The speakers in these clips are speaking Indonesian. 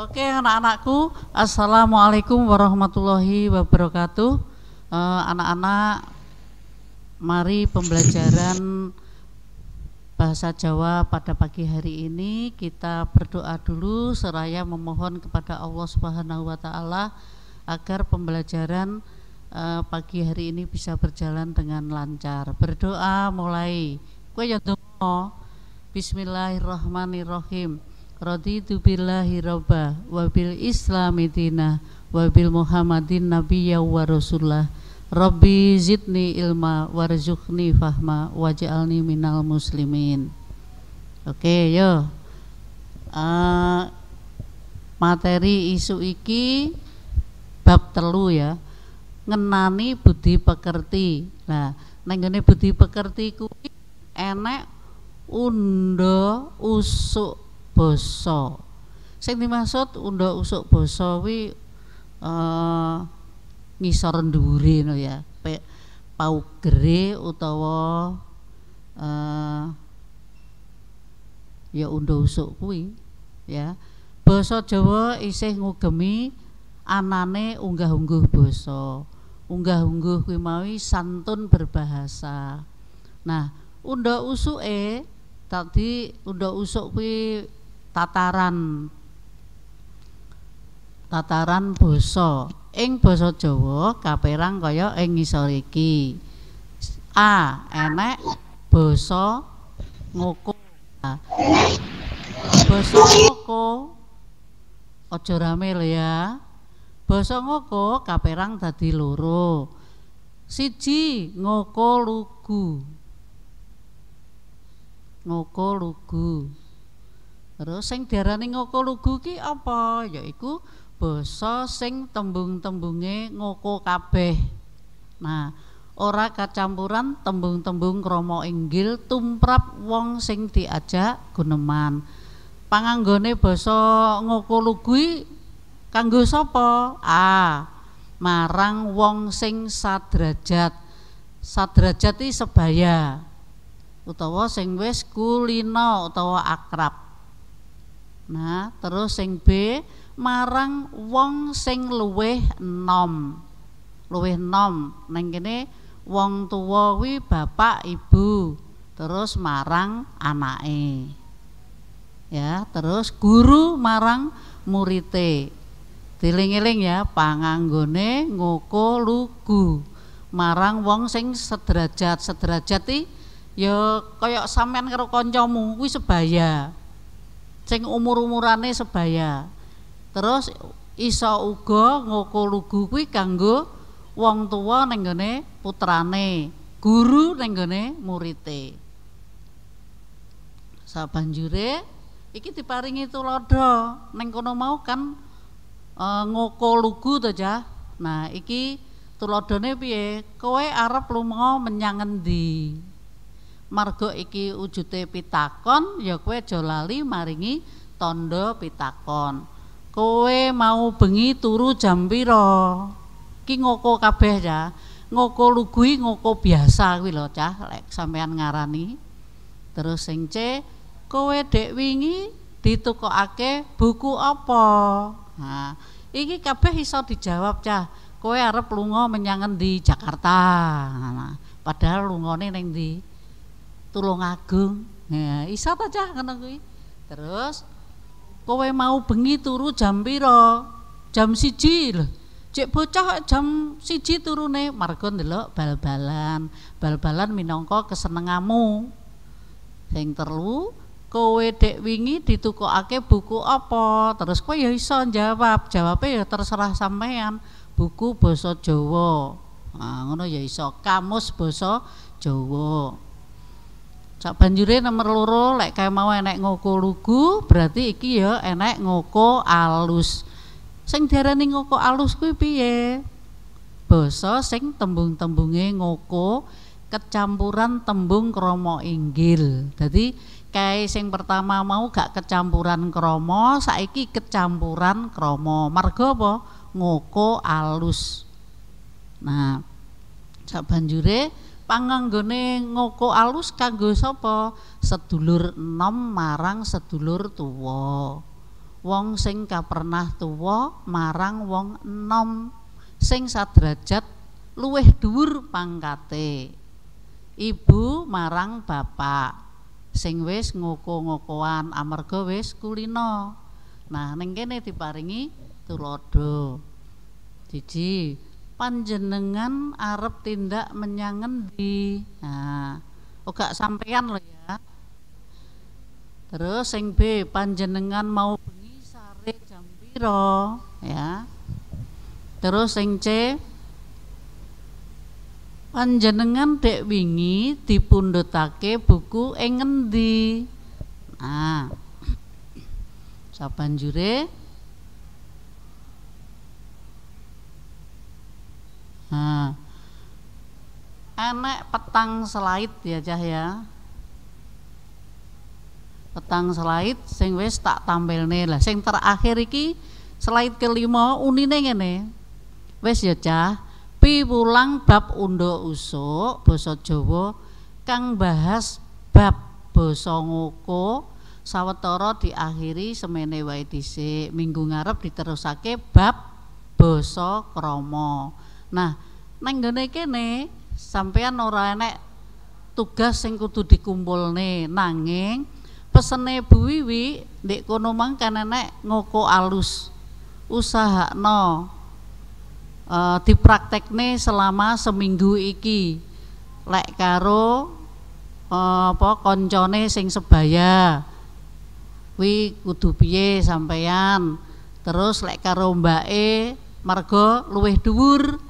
Oke anak-anakku, Assalamualaikum warahmatullahi wabarakatuh. Eh, anak-anak, mari pembelajaran bahasa Jawa pada pagi hari ini kita berdoa dulu seraya memohon kepada Allah Subhanahu wa taala agar pembelajaran uh, pagi hari ini bisa berjalan dengan lancar. Berdoa mulai. Kue ya Bismillahirrahmanirrahim. Raditu billahi robba wa bil islami dina wa bil muhammadin nabiyya wa rasulullah Rabbi zidni ilma warzuqni fahma waj'alni minal muslimin Oke okay, yo uh, materi isu iki bab telu ya ngenani budi pekerti nah nenggone budi pekerti kuwi enek undo usuk boso Sing dimaksud unda usuk boso wi uh, eh, ngisor dhuwure no ya. pau gere utawa uh, ya unda usuk kuwi ya. Basa Jawa isih ngugemi anane unggah-ungguh basa. Unggah-ungguh kuwi mawi santun berbahasa. Nah, unda usuke tadi unda usuk kuwi tataran tataran boso, Ing boso Jawa kaperang kaya ing ngisor iki. A. Enek boso ngoko. boso ngoko aja rame ya. Basa ngoko kaperang tadi loro. Siji ngoko lugu. Ngoko lugu. Terus sing diarani ngoko lugu ki apa? Yaiku basa sing tembung-tembunge ngoko kabeh. Nah, ora kacampuran tembung-tembung kromo inggil tumprap wong sing diajak guneman. Panganggone basa ngoko lugu kanggo sapa? A. Marang wong sing sadrajat. Sadrajat iki sebaya utawa sing wis kulina utawa akrab. Nah, terus sing B marang wong sing luweh nom. Luweh nom neng kene wong tuwa wi bapak ibu terus marang anake. Ya, terus guru marang murite. Diling-eling ya panganggone ngoko lugu marang wong sing sederajat. Sederajat yo ya, koyok samen sampean karo kancamu sebaya sing umur-umurane sebaya. Terus iso uga ngoko lugu kuwi kanggo wong tuwa ning gone putrane, guru ning gone murite. Sabanjure iki diparingi tulodo ning kono mau kan e, ngoko lugu to ja. Nah, iki tulodone piye? Kowe arep lunga menyang endi? Margo iki ujute pitakon ya kowe jolali maringi tondo pitakon. Kowe mau bengi turu jam Ki ngoko kabeh ya. Ngoko lugui ngoko biasa kuwi lho cah lek sampean ngarani. Terus sing C, kowe dek wingi ake buku apa? Nah, iki kabeh iso dijawab cah. Kowe arep lunga menyang di Jakarta. Nah, padahal lungane neng di agung Nah, iso ta cah ngono kuwi. Terus kowe mau bengi turu jam piro? Jam siji lho. Cek bocah jam siji turune margo ndelok bal-balan. Bal-balan minangka kesenengamu. Sing terlu kowe dek wingi ditukokake buku apa terus kowe ya iso jawab jawabnya ya terserah sampean buku basa Jawa nah ngono ya iso kamus basa Jawa Cak banjure nomor loro lek kae mau enek ngoko lugu berarti iki ya enek ngoko alus. Sing diarani ngoko alus kuwi piye? Basa sing tembung-tembunge ngoko kecampuran tembung kromo inggil. Tadi kayak sing pertama mau gak kecampuran kromo, saiki kecampuran kromo. Marga apa? Ngoko alus. Nah, sak banjure panganggone ngoko alus kanggo sapa sedulur enom marang sedulur tuwo wong sing pernah tuwo marang wong enom sing sadrajat luwih dhuwur pangkate ibu marang bapak sing wis ngoko-ngokoan amarga wis kulino nah ning kene diparingi tulodo jiji panjenengan arep tindak menyangen di nah oh, gak sampean loh ya terus sing B panjenengan mau bengi sare jam piro ya terus sing C panjenengan dek wingi dipundutake buku engen ngendi nah jure Nah, enek petang selait ya cah ya. Petang selait sing wis tak nih lah sing terakhir iki selait kelima unine ngene. Wis ya cah, Pi pulang bab undo usuk boso jowo. kang bahas bab basa ngoko sawetara diakhiri semene wae dhisik minggu ngarep diterusake bab basa krama Nah, neng gene kene sampean ora enek tugas sing kudu dikumpulne nanging pesene Bu Wiwi ndek kono mangkan enek ngoko alus usaha no e, eh, dipraktekne selama seminggu iki lek karo e, apa koncone sing sebaya wi kudu piye sampean terus lek karo mbake mergo luwih dhuwur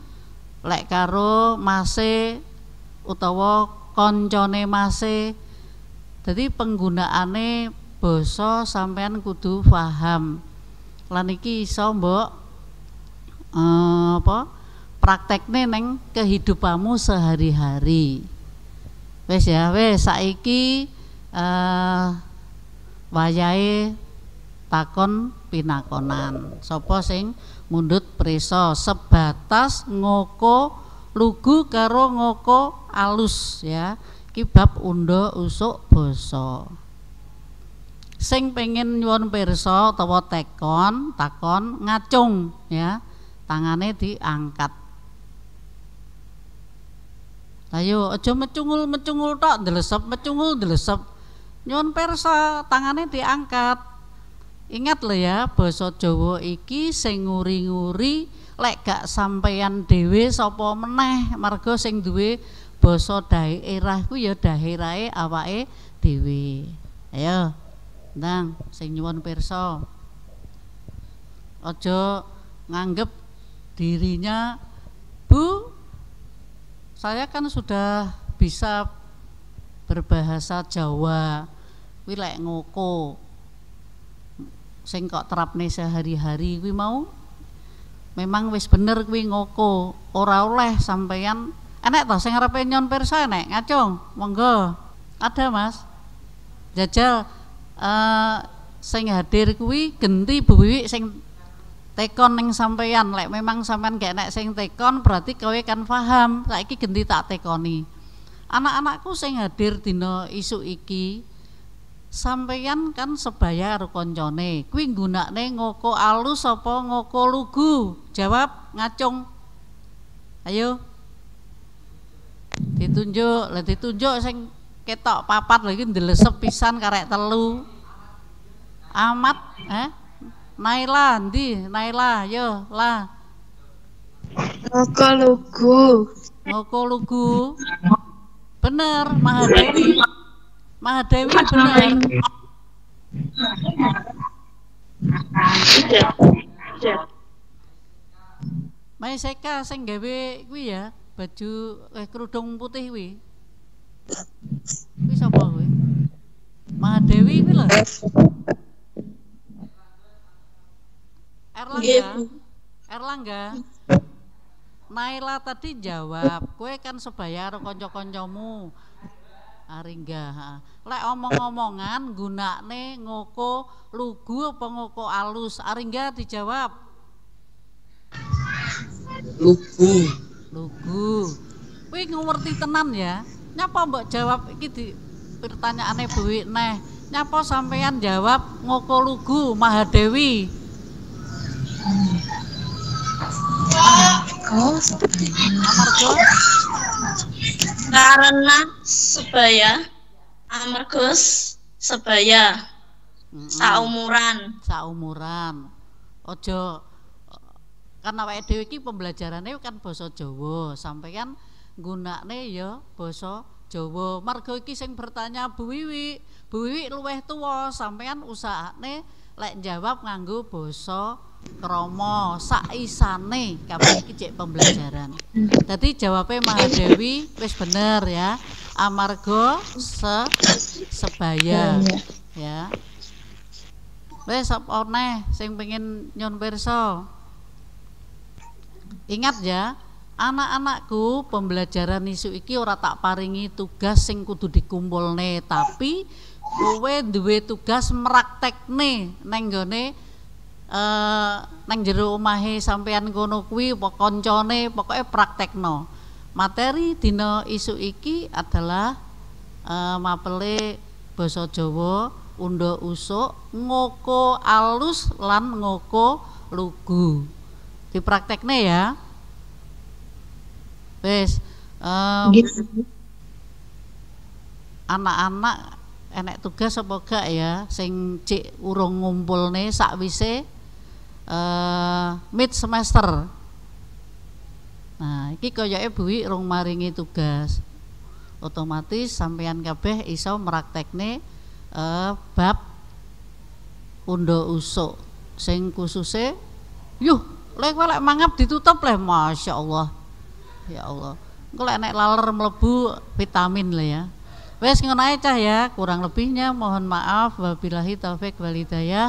lek karo mase utawa koncone mase jadi penggunaane basa sampean kudu paham lan iki iso mbok eh, apa praktekne neng kehidupanmu sehari-hari wes ya wes saiki uh, eh, wayai takon pinakonan sapa sing mundut prisa sebatas ngoko lugu karo ngoko alus ya kibab undo usuk basa sing pengen nyuwun pirsa utawa tekon takon ngacung ya tangane diangkat ayo aja mecungul mecungul tok ndelesep mecungul ndelesep nyuwun pirsa tangane diangkat Ingat loh ya, basa Jawa iki sing nguri-nguri lek gak sampeyan dhewe sapa meneh marga sing duwe basa daerah ku ya daerahe awake dhewe. Ayo. Ndang sing nyuwun pirsa. Aja nganggep dirinya Bu saya kan sudah bisa berbahasa Jawa. Kuwi lek ngoko sing kok terapne sehari-hari kuwi mau memang wis bener kuwi ngoko ora oleh sampeyan enek toh sing arepe nyon pirsa enek ngacung monggo ada Mas jajal uh, sing hadir kuwi genti buwi sing tekon ning sampeyan lek memang sampean gak enek sing tekon berarti kowe kan paham saiki genti tak tekoni anak-anakku sing hadir dina isuk iki sampeyan kan sebaya karo koncone kuwi nggunakne ngoko alus apa ngoko lugu jawab ngacung ayo ditunjuk lah ditunjuk sing ketok papat lagi ndelesep pisan karek telu amat eh Naila ndi Naila yo lah ngoko lugu ngoko lugu bener Mahadewi Mahadewi benar. Mai seka sing gawe kuwi ya, baju eh kerudung putih kuwi. Kuwi sapa kuwi? Mahadewi kuwi lho. Erlangga. Iya. Erlangga. Naila tadi jawab, kue kan sebayar konco-koncomu. Aringga. Ah, Lek omong-omongan gunakne ngoko lugu apa ngoko alus? Aringga ah, dijawab. Lugu. Lugu. Kuwi ngerti tenan ya. Nyapa mbok jawab iki di pertanyaane Bu neh. Nyapa sampean jawab ngoko lugu Mahadewi? Oh, Amarga karena sebaya amergus sebaya mm -mm. saumuran saumuran ojo karena awake dhewe iki pembelajarane kan basa Jawa sampeyan gunakne ya basa Jawa marga iki sing bertanya Bu Wiwi Bu Wiwi luweh tuwa sampeyan usahane lek jawab nganggo basa kromo sak isane kabeh iki pembelajaran. Dadi jawabe Mahadewi wis bener ya. Amarga se sebaya ya. Wis sapa neh sing pengin nyun pirsa. Ingat ya, anak-anakku pembelajaran isu iki ora tak paringi tugas sing kudu dikumpulne, tapi kowe duwe tugas meraktekne neng gone Eh, nang jero omahe sampean gonokwi, kuwi pokoknya pokoke praktekno. Materi dino isu iki adalah e, mapele basa Jawa unda usuk ngoko alus lan ngoko lugu. di Dipraktekne ya. bes Um, Anak-anak enek tugas apa gak ya sing cik urung ngumpulne sakwise uh, mid semester. Nah, iki kaya ibu rong maringi tugas. Otomatis sampean kabeh iso meraktekne uh, eh, bab undo usuk sing khususe yuh lek lek mangap ditutup leh Masya Allah ya Allah engko lek nek laler mlebu vitamin lah ya Wes ngono cah ya, kurang lebihnya mohon maaf wabillahi taufik walidayah.